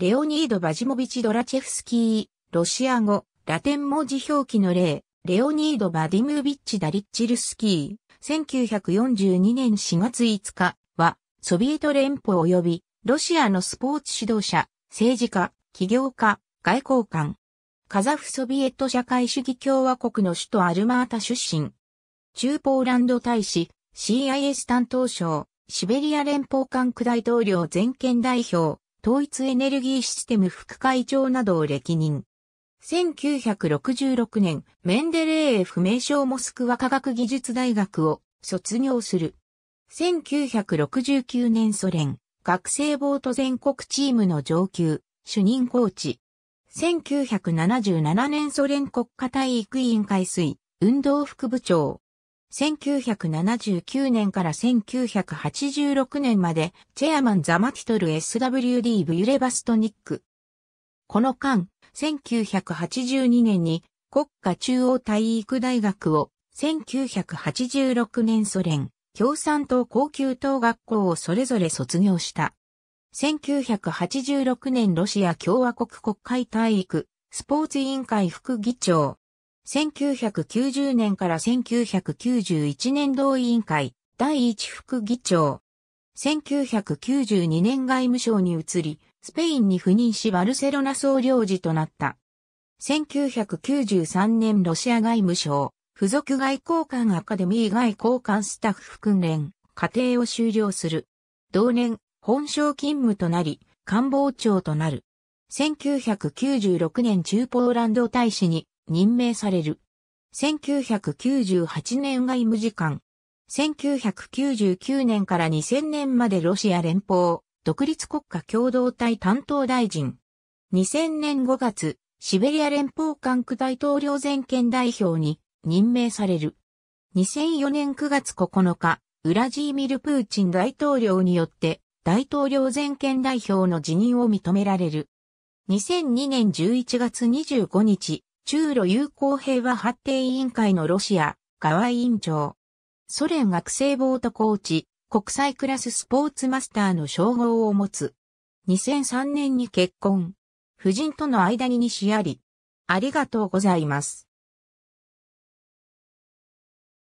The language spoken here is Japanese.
レオニード・バジモビチ・ドラチェフスキー、ロシア語、ラテン文字表記の例、レオニード・バディムービッチ・ダリッチルスキー、1942年4月5日は、ソビエト連邦及び、ロシアのスポーツ指導者、政治家、起業家、外交官。カザフソビエト社会主義共和国の首都アルマータ出身。中ポーランド大使、CIS 担当省、シベリア連邦管区大統領全権代表、統一エネルギーシステム副会長などを歴任。1966年、メンデレーエフ名称モスクワ科学技術大学を卒業する。1969年ソ連、学生ボート全国チームの上級、主任コーチ。1977年ソ連国家体育委員会水、運動副部長。1979年から1986年まで、チェアマンザマティトル SWD ブユレバストニック。この間、1982年に国家中央体育大学を、1986年ソ連、共産党高級等学校をそれぞれ卒業した。1986年ロシア共和国国会体育、スポーツ委員会副議長。1990年から1991年同委員会第一副議長。1992年外務省に移り、スペインに赴任しバルセロナ総領事となった。1993年ロシア外務省、付属外交官アカデミー外交官スタッフ訓練、課程を終了する。同年、本省勤務となり、官房長となる。1996年中ポーランド大使に任命される。1998年外務次官。1999年から2000年までロシア連邦独立国家共同体担当大臣。2000年5月、シベリア連邦管区大統領全権代表に任命される。2004年9月9日、ウラジーミル・プーチン大統領によって大統領全権代表の辞任を認められる。2002年11月25日、中露友好平和発展委員会のロシア、河合委員長。ソ連学生ボートコーチ、国際クラススポーツマスターの称号を持つ。2003年に結婚。夫人との間ににし、あり。ありがとうございます。